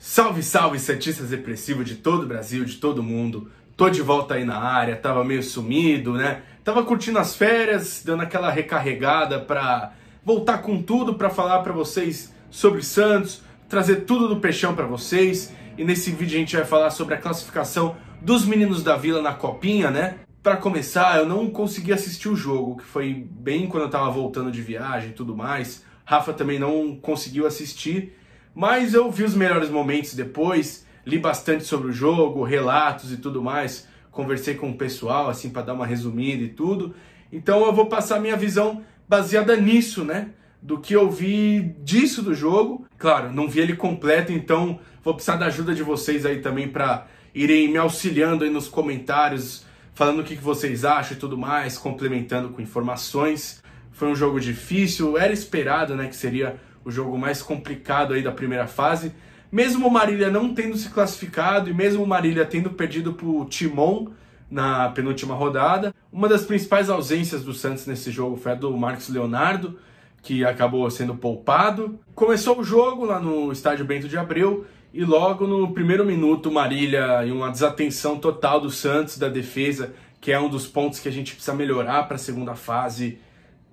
Salve, salve, Santistas Depressivos de todo o Brasil, de todo mundo. Tô de volta aí na área, tava meio sumido, né? Tava curtindo as férias, dando aquela recarregada pra voltar com tudo pra falar pra vocês sobre Santos, trazer tudo do peixão pra vocês. E nesse vídeo a gente vai falar sobre a classificação dos meninos da Vila na Copinha, né? Pra começar, eu não consegui assistir o jogo, que foi bem quando eu tava voltando de viagem e tudo mais. Rafa também não conseguiu assistir. Mas eu vi os melhores momentos depois, li bastante sobre o jogo, relatos e tudo mais, conversei com o pessoal assim para dar uma resumida e tudo. Então eu vou passar minha visão baseada nisso, né? Do que eu vi disso do jogo. Claro, não vi ele completo, então vou precisar da ajuda de vocês aí também para irem me auxiliando aí nos comentários, falando o que vocês acham e tudo mais, complementando com informações. Foi um jogo difícil, era esperado, né, que seria o jogo mais complicado aí da primeira fase. Mesmo o Marília não tendo se classificado e mesmo o Marília tendo perdido para o Timon na penúltima rodada, uma das principais ausências do Santos nesse jogo foi a do Marcos Leonardo, que acabou sendo poupado. Começou o jogo lá no estádio Bento de Abreu e logo no primeiro minuto Marília em uma desatenção total do Santos da defesa, que é um dos pontos que a gente precisa melhorar para a segunda fase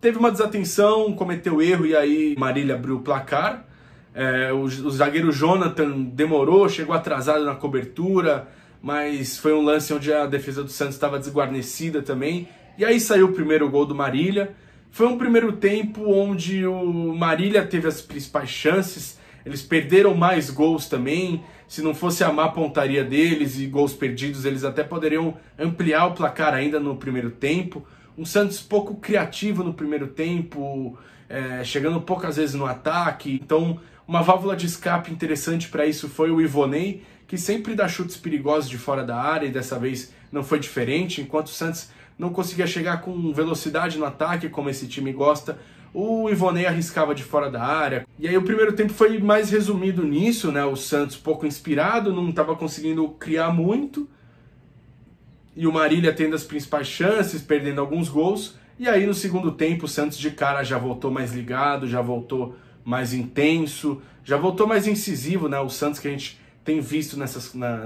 teve uma desatenção, cometeu erro e aí Marília abriu o placar. É, o, o, zagueiro Jonathan demorou, chegou atrasado na cobertura, mas foi um lance onde a defesa do Santos estava desguarnecida também. E aí saiu o primeiro gol do Marília. Foi um primeiro tempo onde o Marília teve as principais chances. Eles perderam mais gols também. Se não fosse a má pontaria deles e gols perdidos, eles até poderiam ampliar o placar ainda no primeiro tempo um Santos pouco criativo no primeiro tempo, é, chegando poucas vezes no ataque. Então, uma válvula de escape interessante para isso foi o Ivonei, que sempre dá chutes perigosos de fora da área e dessa vez não foi diferente. Enquanto o Santos não conseguia chegar com velocidade no ataque, como esse time gosta, o Ivonei arriscava de fora da área. E aí o primeiro tempo foi mais resumido nisso, né? O Santos pouco inspirado, não estava conseguindo criar muito e o Marília tendo as principais chances, perdendo alguns gols. E aí no segundo tempo o Santos de cara já voltou mais ligado, já voltou mais intenso, já voltou mais incisivo, né? O Santos que a gente tem visto na,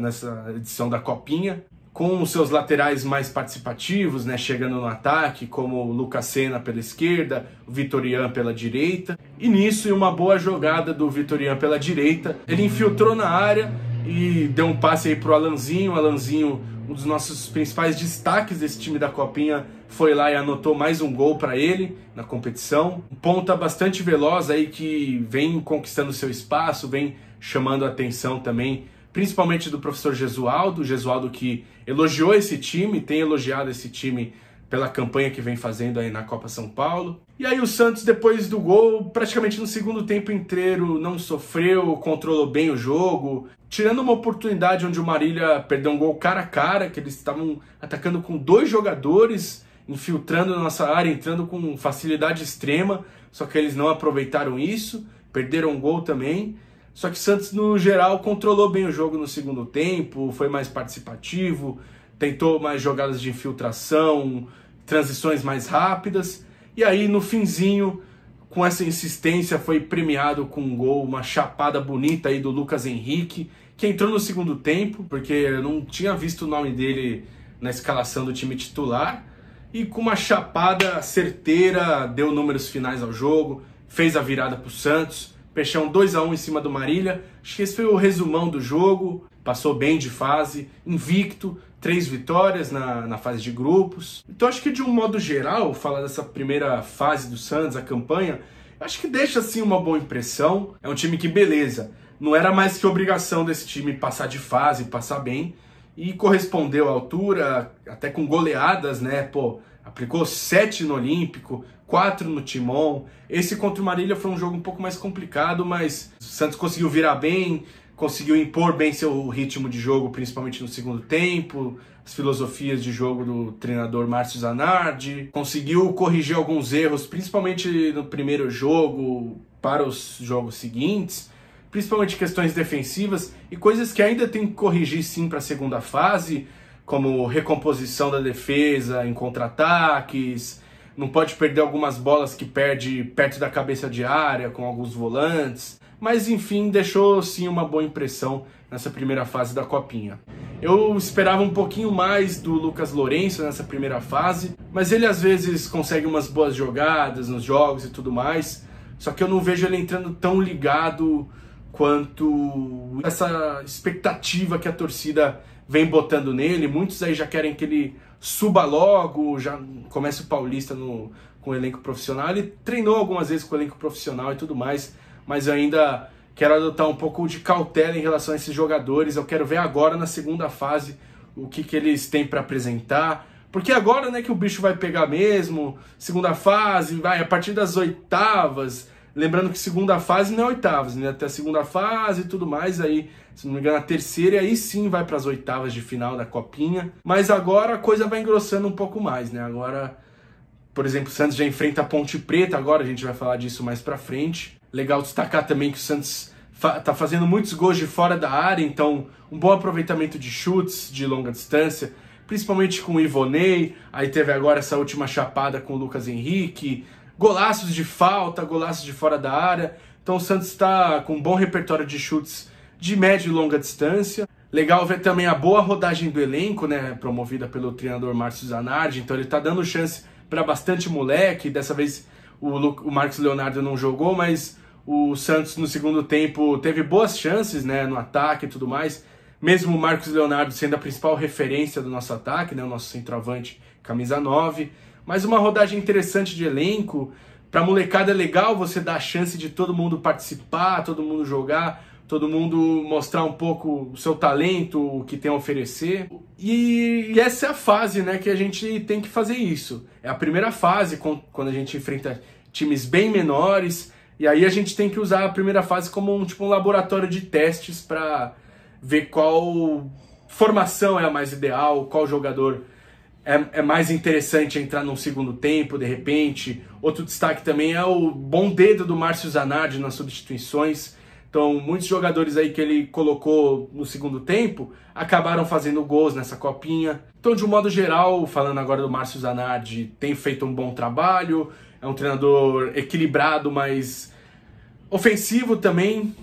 nessa edição da Copinha, com os seus laterais mais participativos, né? Chegando no ataque, como o Lucas Senna pela esquerda, o Vitorian pela direita. E nisso, em uma boa jogada do Vitorian pela direita, ele infiltrou na área e deu um passe aí pro Alanzinho. O Alanzinho, um dos nossos principais destaques desse time da Copinha, foi lá e anotou mais um gol para ele na competição. Um ponta bastante veloz aí que vem conquistando seu espaço, vem chamando a atenção também, principalmente do professor Gesualdo. Gesualdo que elogiou esse time, tem elogiado esse time pela campanha que vem fazendo aí na Copa São Paulo. E aí o Santos, depois do gol, praticamente no segundo tempo inteiro, não sofreu, controlou bem o jogo, Tirando uma oportunidade onde o Marília perdeu um gol cara a cara, que eles estavam atacando com dois jogadores, infiltrando na nossa área, entrando com facilidade extrema, só que eles não aproveitaram isso, perderam um gol também. Só que Santos, no geral, controlou bem o jogo no segundo tempo, foi mais participativo, tentou mais jogadas de infiltração, transições mais rápidas. E aí, no finzinho, com essa insistência, foi premiado com um gol, uma chapada bonita aí do Lucas Henrique que entrou no segundo tempo, porque eu não tinha visto o nome dele na escalação do time titular, e com uma chapada certeira, deu números finais ao jogo, fez a virada para o Santos, Peixão 2 a 1 em cima do Marília. Acho que esse foi o resumão do jogo. Passou bem de fase, invicto, três vitórias na, na fase de grupos. Então acho que de um modo geral, falar dessa primeira fase do Santos, a campanha, acho que deixa assim uma boa impressão. É um time que beleza, não era mais que obrigação desse time passar de fase, passar bem, e correspondeu à altura, até com goleadas, né? Pô, aplicou sete no Olímpico, quatro no Timon. Esse contra o Marília foi um jogo um pouco mais complicado, mas o Santos conseguiu virar bem, conseguiu impor bem seu ritmo de jogo, principalmente no segundo tempo, as filosofias de jogo do treinador Márcio Zanardi, conseguiu corrigir alguns erros, principalmente no primeiro jogo, para os jogos seguintes principalmente questões defensivas e coisas que ainda tem que corrigir sim para a segunda fase, como recomposição da defesa em contra-ataques, não pode perder algumas bolas que perde perto da cabeça de área com alguns volantes, mas enfim, deixou sim uma boa impressão nessa primeira fase da Copinha. Eu esperava um pouquinho mais do Lucas Lourenço nessa primeira fase, mas ele às vezes consegue umas boas jogadas nos jogos e tudo mais, só que eu não vejo ele entrando tão ligado quanto essa expectativa que a torcida vem botando nele. Muitos aí já querem que ele suba logo, já comece o Paulista no, com o elenco profissional. Ele treinou algumas vezes com o elenco profissional e tudo mais, mas ainda quero adotar um pouco de cautela em relação a esses jogadores. Eu quero ver agora na segunda fase o que, que eles têm para apresentar. Porque agora né, que o bicho vai pegar mesmo, segunda fase, vai a partir das oitavas, Lembrando que segunda fase não é oitavas, né? Até a segunda fase e tudo mais, aí, se não me engano, a terceira, e aí sim vai para as oitavas de final da Copinha. Mas agora a coisa vai engrossando um pouco mais, né? Agora, por exemplo, o Santos já enfrenta a Ponte Preta, agora a gente vai falar disso mais para frente. Legal destacar também que o Santos fa tá fazendo muitos gols de fora da área, então um bom aproveitamento de chutes de longa distância, principalmente com o Ivonei, aí teve agora essa última chapada com o Lucas Henrique, golaços de falta, golaços de fora da área. Então o Santos está com um bom repertório de chutes de média e longa distância. Legal ver também a boa rodagem do elenco, né? Promovida pelo treinador Márcio Zanardi. Então ele está dando chance para bastante moleque. Dessa vez o, o Marcos Leonardo não jogou, mas o Santos no segundo tempo teve boas chances, né? No ataque e tudo mais. Mesmo o Marcos Leonardo sendo a principal referência do nosso ataque, né? O nosso centroavante, camisa 9 mas uma rodagem interessante de elenco. Pra molecada é legal você dar a chance de todo mundo participar, todo mundo jogar, todo mundo mostrar um pouco o seu talento, o que tem a oferecer. E essa é a fase, né, que a gente tem que fazer isso. É a primeira fase, quando a gente enfrenta times bem menores, e aí a gente tem que usar a primeira fase como um tipo um laboratório de testes para ver qual formação é a mais ideal, qual jogador é, é, mais interessante entrar num segundo tempo, de repente. Outro destaque também é o bom dedo do Márcio Zanardi nas substituições. Então, muitos jogadores aí que ele colocou no segundo tempo acabaram fazendo gols nessa copinha. Então, de um modo geral, falando agora do Márcio Zanardi, tem feito um bom trabalho, é um treinador equilibrado, mas ofensivo também,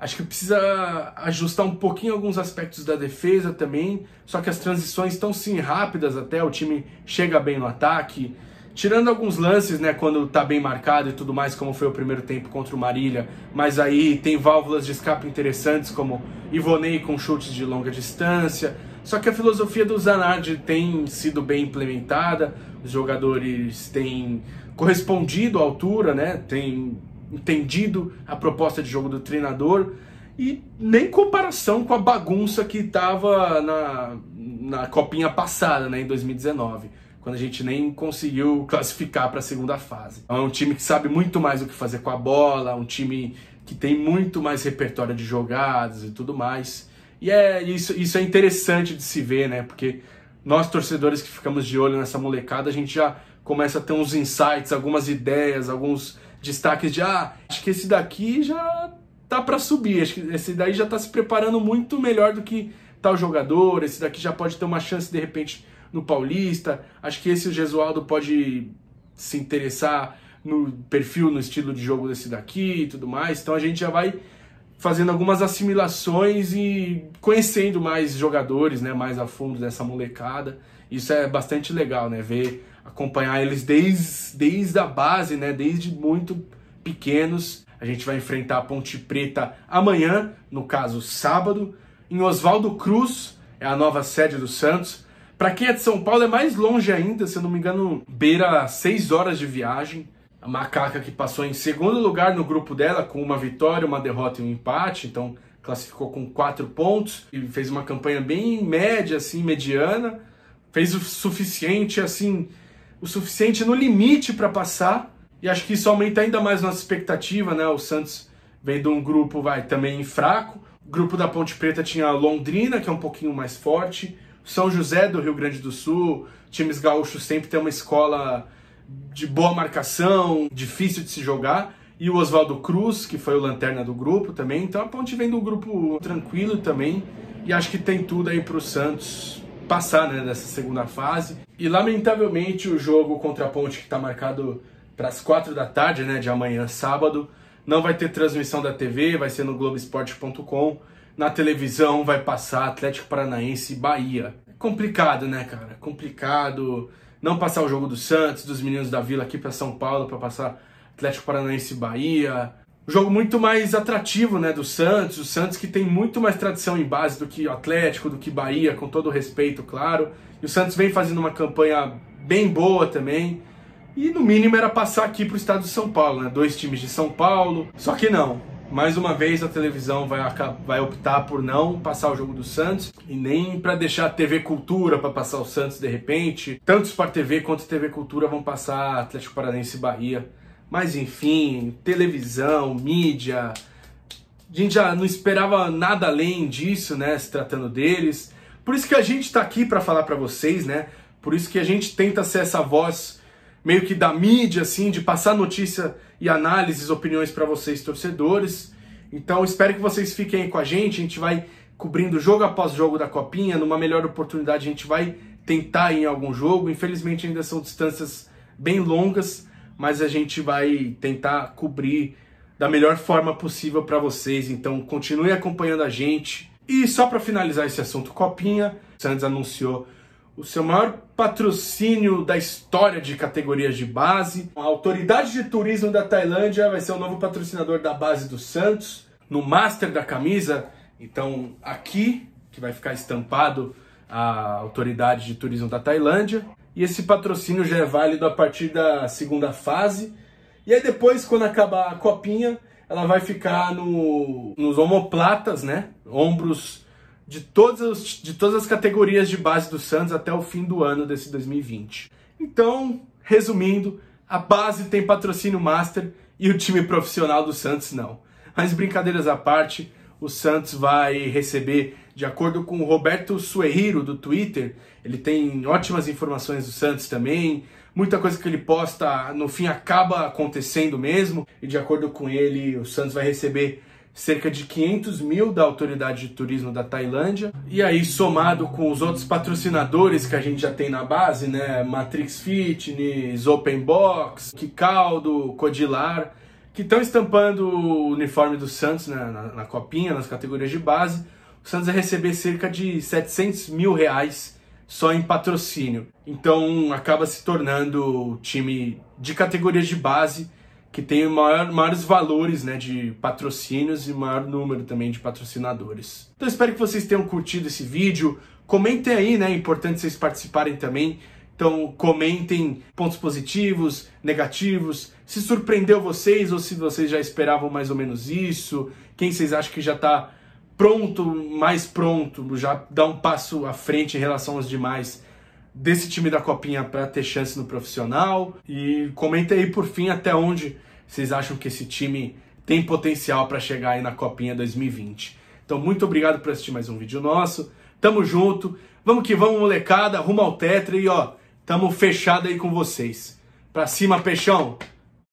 Acho que precisa ajustar um pouquinho alguns aspectos da defesa também. Só que as transições estão sim rápidas até, o time chega bem no ataque. Tirando alguns lances, né, quando tá bem marcado e tudo mais, como foi o primeiro tempo contra o Marília, mas aí tem válvulas de escape interessantes, como Ivonei com chutes de longa distância. Só que a filosofia do Zanardi tem sido bem implementada, os jogadores têm correspondido à altura, né, tem entendido a proposta de jogo do treinador e nem comparação com a bagunça que estava na, na copinha passada, né, em 2019, quando a gente nem conseguiu classificar para a segunda fase. É um time que sabe muito mais o que fazer com a bola, um time que tem muito mais repertório de jogadas e tudo mais. E é isso, isso é interessante de se ver, né? Porque nós torcedores que ficamos de olho nessa molecada, a gente já começa a ter uns insights, algumas ideias, alguns destaques de ah, acho que esse daqui já tá para subir, acho que esse daí já tá se preparando muito melhor do que tal jogador, esse daqui já pode ter uma chance de repente no Paulista, acho que esse o Gesualdo pode se interessar no perfil, no estilo de jogo desse daqui e tudo mais. Então a gente já vai fazendo algumas assimilações e conhecendo mais jogadores, né, mais a fundo dessa molecada. Isso é bastante legal, né, ver acompanhar eles desde, desde a base, né, desde muito pequenos. A gente vai enfrentar a Ponte Preta amanhã, no caso sábado, em Oswaldo Cruz, é a nova sede do Santos. Para quem é de São Paulo é mais longe ainda, se eu não me engano, beira 6 horas de viagem a macaca que passou em segundo lugar no grupo dela, com uma vitória, uma derrota e um empate, então classificou com quatro pontos e fez uma campanha bem média, assim, mediana. Fez o suficiente, assim, o suficiente no limite para passar. E acho que isso aumenta ainda mais nossa expectativa, né? O Santos vem de um grupo, vai, também fraco. O grupo da Ponte Preta tinha a Londrina, que é um pouquinho mais forte. São José do Rio Grande do Sul, times gaúchos sempre tem uma escola de boa marcação, difícil de se jogar. E o Oswaldo Cruz, que foi o lanterna do grupo também. Então a Ponte vem do grupo tranquilo também. E acho que tem tudo aí para o Santos passar né, nessa segunda fase. E lamentavelmente o jogo contra a Ponte, que está marcado para as quatro da tarde né, de amanhã, sábado, não vai ter transmissão da TV, vai ser no Globoesporte.com. Na televisão vai passar Atlético Paranaense e Bahia. complicado, né, cara? complicado não passar o jogo do Santos, dos meninos da Vila aqui para São Paulo, para passar Atlético Paranaense e Bahia. Um jogo muito mais atrativo, né, do Santos, o Santos que tem muito mais tradição em base do que o Atlético, do que Bahia, com todo respeito, claro. E o Santos vem fazendo uma campanha bem boa também. E no mínimo era passar aqui para o estado de São Paulo, né? Dois times de São Paulo. Só que não. Mais uma vez a televisão vai, vai optar por não passar o jogo do Santos e nem para deixar a TV Cultura para passar o Santos de repente. Tanto Sport TV quanto TV Cultura vão passar Atlético Paranaense e Bahia. Mas enfim, televisão, mídia, a gente já não esperava nada além disso, né, se tratando deles. Por isso que a gente está aqui para falar para vocês, né? Por isso que a gente tenta ser essa voz meio que da mídia, assim, de passar notícia e análises, opiniões para vocês, torcedores. Então espero que vocês fiquem aí com a gente. A gente vai cobrindo jogo após jogo da Copinha. Numa melhor oportunidade, a gente vai tentar em algum jogo. Infelizmente, ainda são distâncias bem longas, mas a gente vai tentar cobrir da melhor forma possível para vocês. Então, continue acompanhando a gente. E só para finalizar esse assunto Copinha, Santos anunciou o seu maior patrocínio da história de categorias de base. A Autoridade de Turismo da Tailândia vai ser o novo patrocinador da base do Santos, no master da camisa. Então, aqui, que vai ficar estampado a Autoridade de Turismo da Tailândia. E esse patrocínio já é válido a partir da segunda fase. E aí depois, quando acabar a copinha, ela vai ficar no, nos omoplatas, né? Ombros de, todos os, de todas as categorias de base do Santos até o fim do ano desse 2020. Então, resumindo, a base tem patrocínio master e o time profissional do Santos não. Mas brincadeiras à parte, o Santos vai receber, de acordo com o Roberto Suerriro do Twitter, ele tem ótimas informações do Santos também, muita coisa que ele posta no fim acaba acontecendo mesmo, e de acordo com ele, o Santos vai receber cerca de 500 mil da Autoridade de Turismo da Tailândia. E aí, somado com os outros patrocinadores que a gente já tem na base, né? Matrix Fitness, Open Box, Kikaldo, Codilar, que estão estampando o uniforme do Santos né? na, na copinha, nas categorias de base. O Santos vai receber cerca de 700 mil reais só em patrocínio. Então acaba se tornando o time de categorias de base que tem maior, maiores valores né, de patrocínios e maior número também de patrocinadores. Então espero que vocês tenham curtido esse vídeo. Comentem aí, né? É importante vocês participarem também. Então comentem pontos positivos, negativos, se surpreendeu vocês ou se vocês já esperavam mais ou menos isso, quem vocês acham que já está pronto, mais pronto, já dá um passo à frente em relação aos demais desse time da Copinha para ter chance no profissional. E comenta aí por fim até onde vocês acham que esse time tem potencial para chegar aí na Copinha 2020. Então, muito obrigado por assistir mais um vídeo nosso. Tamo junto. Vamos que vamos, molecada. Rumo ao Tetra e ó, tamo fechado aí com vocês. Pra cima, peixão!